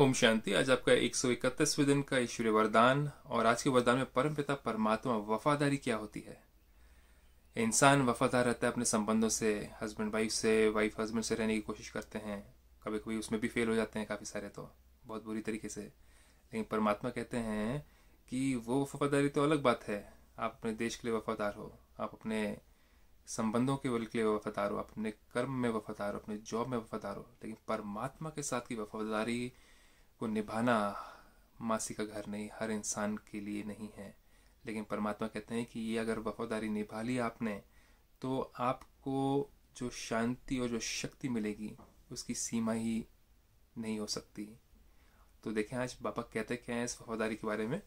ओम शांति आज आपका एक सौ इकतीसवें दिन का ईश्वरीय वरदान और आज के वरदान में परमपिता परमात्मा वफादारी क्या होती है इंसान वफादार रहता है अपने संबंधों से हस्बैंड वाइफ से वाइफ हस्बैंड से रहने की कोशिश करते हैं कभी कभी उसमें भी फेल हो जाते हैं काफ़ी सारे तो बहुत बुरी तरीके से लेकिन परमात्मा कहते हैं कि वो वफादारी तो अलग बात है आप अपने देश के लिए वफादार हो आप अपने संबंधों के बल के लिए वफादार हो आप अपने कर्म में वफादार हो अपने जॉब में वफादार हो लेकिन परमात्मा के साथ की वफादारी को निभाना मासी का घर नहीं हर इंसान के लिए नहीं है लेकिन परमात्मा कहते हैं कि ये अगर वफादारी निभा ली आपने तो आपको जो शांति और जो शक्ति मिलेगी उसकी सीमा ही नहीं हो सकती तो देखें आज बाबा कहते क्या हैं इस वफादारी के बारे में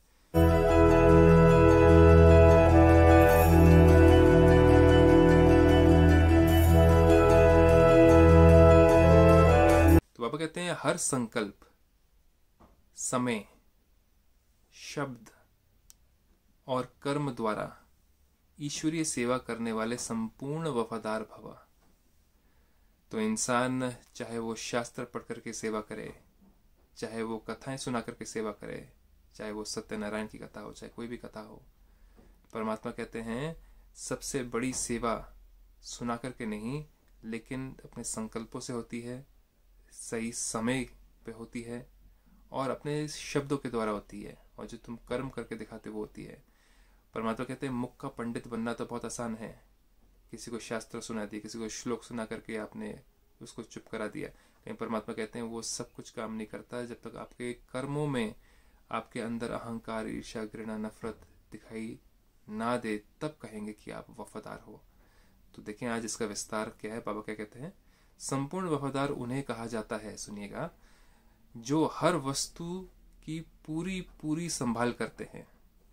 तो बाबा कहते हैं हर संकल्प समय शब्द और कर्म द्वारा ईश्वरीय सेवा करने वाले संपूर्ण वफादार भवा तो इंसान चाहे वो शास्त्र पढ़ करके सेवा करे चाहे वो कथाएं सुना करके सेवा करे चाहे वो सत्यनारायण की कथा हो चाहे कोई भी कथा हो परमात्मा कहते हैं सबसे बड़ी सेवा सुना करके नहीं लेकिन अपने संकल्पों से होती है सही समय पे होती है और अपने शब्दों के द्वारा होती है और जो तुम कर्म करके दिखाते वो होती है परमात्मा कहते हैं मुख का पंडित बनना तो बहुत आसान है किसी को शास्त्र सुना दिया किसी को श्लोक सुना करके आपने उसको चुप करा दिया लेकिन परमात्मा कहते हैं वो सब कुछ काम नहीं करता जब तक आपके कर्मों में आपके अंदर अहंकार ईर्षा घृणा नफरत दिखाई ना दे तब कहेंगे कि आप वफादार हो तो देखें आज इसका विस्तार क्या है बाबा क्या कहते हैं संपूर्ण वफादार उन्हें कहा जाता है सुनिएगा जो हर वस्तु की पूरी पूरी संभाल करते हैं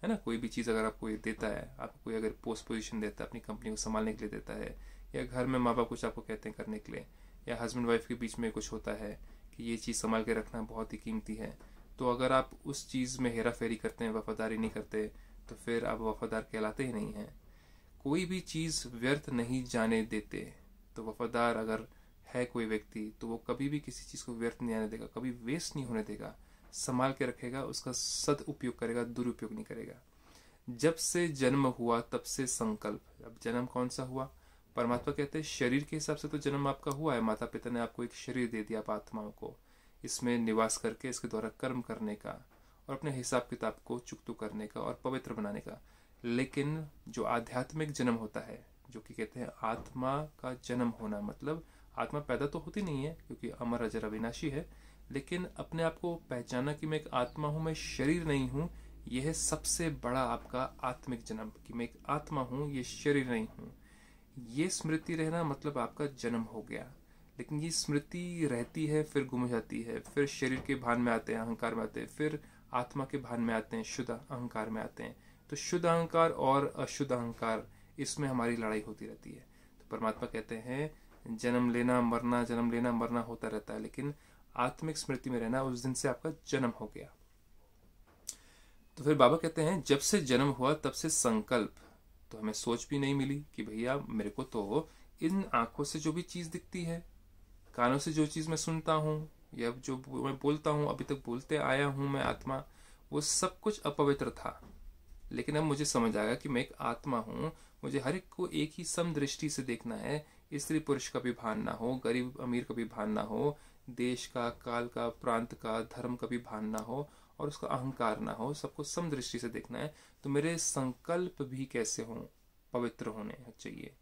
है ना कोई भी चीज़ अगर आपको ये देता है आपको कोई अगर पोस्ट पोजिशन देता है अपनी कंपनी को संभालने के लिए देता है या घर में माँ बाप कुछ आपको कहते हैं करने के लिए या हस्बैंड वाइफ के बीच में कुछ होता है कि ये चीज़ संभाल के रखना बहुत ही कीमती है तो अगर आप उस चीज़ में हेरा फेरी करते हैं वफादारी नहीं करते तो फिर आप वफादार कहलाते ही नहीं हैं कोई भी चीज़ व्यर्थ नहीं जाने देते तो वफादार अगर है कोई व्यक्ति तो वो कभी भी किसी चीज़ को व्यर्थ नहीं आने देगा कभी वेस्ट नहीं होने देगा संभाल के रखेगा उसका सदउपयोग करेगा दुरुपयोग नहीं करेगा जब से जन्म हुआ तब से संकल्प अब जन्म कौन सा हुआ परमात्मा कहते हैं शरीर के हिसाब से तो जन्म आपका हुआ है माता पिता ने आपको एक शरीर दे दिया आप आत्माओं को इसमें निवास करके इसके द्वारा कर्म करने का और अपने हिसाब किताब को चुकतु करने का और पवित्र बनाने का लेकिन जो आध्यात्मिक जन्म होता है जो कि कहते हैं आत्मा का जन्म होना मतलब आत्मा पैदा तो होती नहीं है क्योंकि अमर अजर अविनाशी है लेकिन अपने आप को पहचाना कि मैं एक आत्मा हूँ मैं शरीर नहीं हूँ यह सबसे बड़ा आपका आत्मिक जन्म कि मैं एक आत्मा हूँ ये शरीर नहीं हूँ ये स्मृति रहना मतलब आपका जन्म हो गया लेकिन ये स्मृति रहती है फिर गुम जाती है फिर शरीर के भान में आते हैं अहंकार में आते हैं फिर आत्मा के भान में आते हैं शुद्ध अहंकार में आते हैं तो शुद्ध अहंकार और अशुद्ध अहंकार इसमें हमारी लड़ाई होती रहती है तो परमात्मा कहते हैं जन्म लेना मरना जन्म लेना मरना होता रहता है लेकिन आत्मिक स्मृति में रहना उस दिन से आपका जन्म हो गया तो फिर बाबा कहते हैं जब से जन्म हुआ तब से संकल्प तो हमें सोच भी नहीं मिली कि भैया मेरे को तो इन आंखों से जो भी चीज़ दिखती है कानों से जो चीज़ मैं सुनता हूँ या जो मैं बोलता हूं अभी तक बोलते आया हूं मैं आत्मा वो सब कुछ अपवित्र था लेकिन अब मुझे समझ आया कि मैं एक आत्मा हूं मुझे हर एक को एक ही समदृष्टि से देखना है स्त्री पुरुष का भी भान ना हो गरीब अमीर का भी भान ना हो देश का काल का प्रांत का धर्म का भी भान ना हो और उसका अहंकार ना हो सबको सम दृष्टि से देखना है तो मेरे संकल्प भी कैसे हों पवित्र होने चाहिए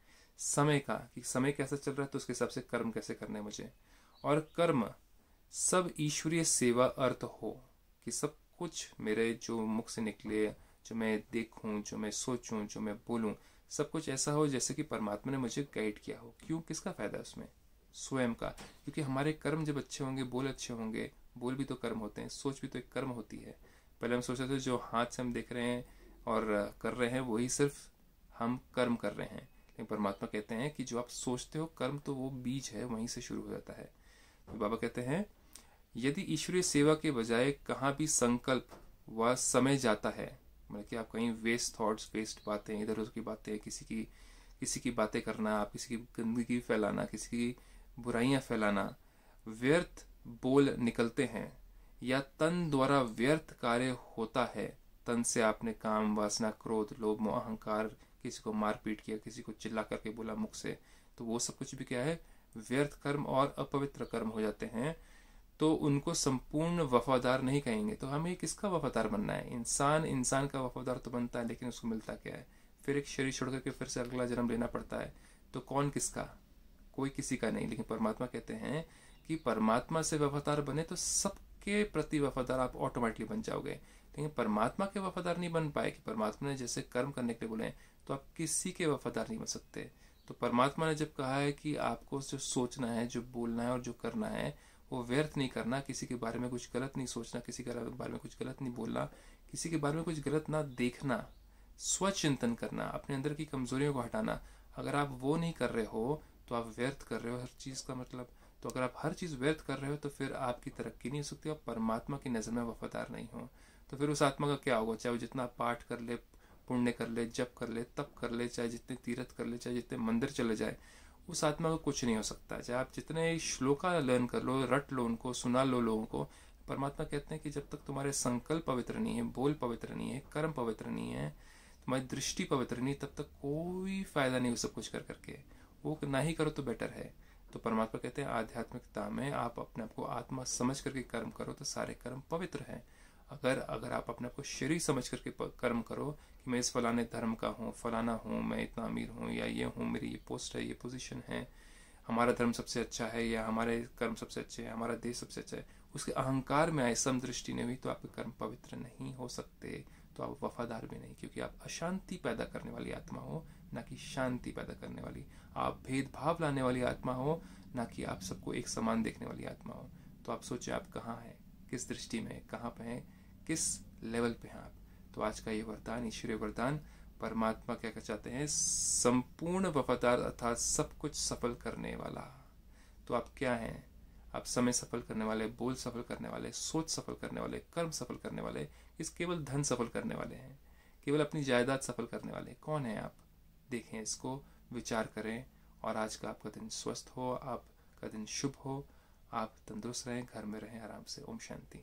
समय का कि समय कैसा चल रहा है तो उसके हिसाब से कर्म कैसे करने मुझे और कर्म सब ईश्वरीय सेवा अर्थ हो कि सब कुछ मेरे जो मुख से निकले जो मैं देखूं जो मैं सोचूं जो मैं बोलूं सब कुछ ऐसा हो जैसे कि परमात्मा ने मुझे गाइड किया हो क्यों किसका फायदा है उसमें स्वयं का क्योंकि हमारे कर्म जब अच्छे होंगे बोल अच्छे होंगे बोल भी तो कर्म होते हैं सोच भी तो एक कर्म होती है पहले हम सोचते थे जो हाथ से हम देख रहे हैं और कर रहे हैं वही सिर्फ हम कर्म कर रहे हैं लेकिन परमात्मा कहते हैं कि जो आप सोचते हो कर्म तो वो बीज है वहीं से शुरू हो जाता है तो बाबा कहते हैं यदि ईश्वरीय सेवा के बजाय कहाँ भी संकल्प व समय जाता है मतलब कि आप कहीं वेस्ट थॉट्स वेस्ट बातें इधर उधर की बातें किसी की किसी की बातें करना आप किसी की गंदगी फैलाना किसी की बुराइयाँ फैलाना व्यर्थ बोल निकलते हैं या तन द्वारा व्यर्थ कार्य होता है तन से आपने काम वासना क्रोध लोभ अहंकार किसी को मारपीट किया किसी को चिल्ला करके बोला मुख से तो वो सब कुछ भी क्या है व्यर्थ कर्म और अपवित्र कर्म हो जाते हैं तो उनको संपूर्ण वफादार नहीं कहेंगे तो हमें किसका वफादार बनना है इंसान इंसान का वफादार तो बनता है लेकिन उसको मिलता क्या है फिर एक शरीर छोड़ करके फिर से अगला जन्म लेना पड़ता है तो कौन किसका कोई किसी का नहीं लेकिन परमात्मा कहते हैं कि परमात्मा से वफादार बने तो सबके प्रति वफादार आप ऑटोमेटिकली बन जाओगे लेकिन परमात्मा के वफादार नहीं बन पाए कि परमात्मा ने जैसे कर्म करने के लिए बोले तो आप किसी के वफादार नहीं बन सकते तो परमात्मा ने जब कहा है कि आपको जो सोचना है जो बोलना है और जो करना है वो व्यर्थ नहीं करना किसी के बारे में कुछ गलत नहीं सोचना किसी के बारे में कुछ गलत नहीं बोलना किसी के बारे में कुछ गलत ना देखना स्वचिंतन करना अपने अंदर की कमजोरियों को हटाना अगर आप वो नहीं कर रहे हो तो आप व्यर्थ कर रहे हो हर चीज़ का मतलब तो अगर आप हर चीज़ व्यर्थ कर रहे हो तो फिर आपकी तरक्की नहीं हो सकती आप परमात्मा की नज़र में वफादार नहीं हो तो फिर उस आत्मा का क्या होगा चाहे वो जितना पाठ कर ले पुण्य कर ले जप कर ले तप कर ले चाहे जितने तीर्थ कर ले चाहे जितने मंदिर चले जाए उस आत्मा को कुछ नहीं हो सकता चाहे आप जितने श्लोका लर्न कर लो रट लो उनको सुना लो लोगों को परमात्मा कहते हैं कि जब तक तुम्हारे संकल्प पवित्र नहीं है बोल पवित्र नहीं है कर्म पवित्र नहीं है तुम्हारी दृष्टि पवित्र नहीं तब तक कोई फायदा नहीं हो सब कुछ कर करके वो ना ही करो तो बेटर है तो परमात्मा कहते हैं आध्यात्मिकता में आप अपने आप को आत्मा समझ करके कर्म करो तो सारे कर्म पवित्र हैं अगर अगर आप अपने आप को शरीर समझ करके कर्म करो कि मैं इस फलाने धर्म का हूँ फलाना हूँ मैं इतना अमीर हूँ या ये हूँ मेरी ये पोस्ट है ये पोजीशन है हमारा धर्म सबसे अच्छा है या हमारे कर्म सबसे अच्छे हैं हमारा देश सबसे अच्छा है उसके अहंकार में आए सम दृष्टि ने भी तो आपके कर्म पवित्र नहीं हो सकते तो आप वफादार भी नहीं क्योंकि आप अशांति पैदा करने वाली आत्मा हो ना कि शांति पैदा करने वाली आप भेदभाव लाने वाली आत्मा हो ना कि आप सबको एक समान देखने वाली आत्मा हो तो आप सोचें आप कहाँ हैं किस दृष्टि में कहाँ पे हैं किस लेवल पे हैं आप तो आज का ये वरदान ईश्वरीय वरदान परमात्मा क्या चाहते हैं संपूर्ण वफादार अर्थात सब कुछ सफल करने वाला तो आप क्या हैं आप समय सफल करने वाले बोल सफल करने वाले सोच सफल करने वाले कर्म सफल करने वाले इस केवल धन सफल करने वाले हैं केवल अपनी जायदाद सफल करने वाले कौन हैं आप देखें इसको विचार करें और आज का आपका दिन स्वस्थ हो आपका दिन शुभ हो आप तंदुरुस्त रहें घर में रहें आराम से ओम शांति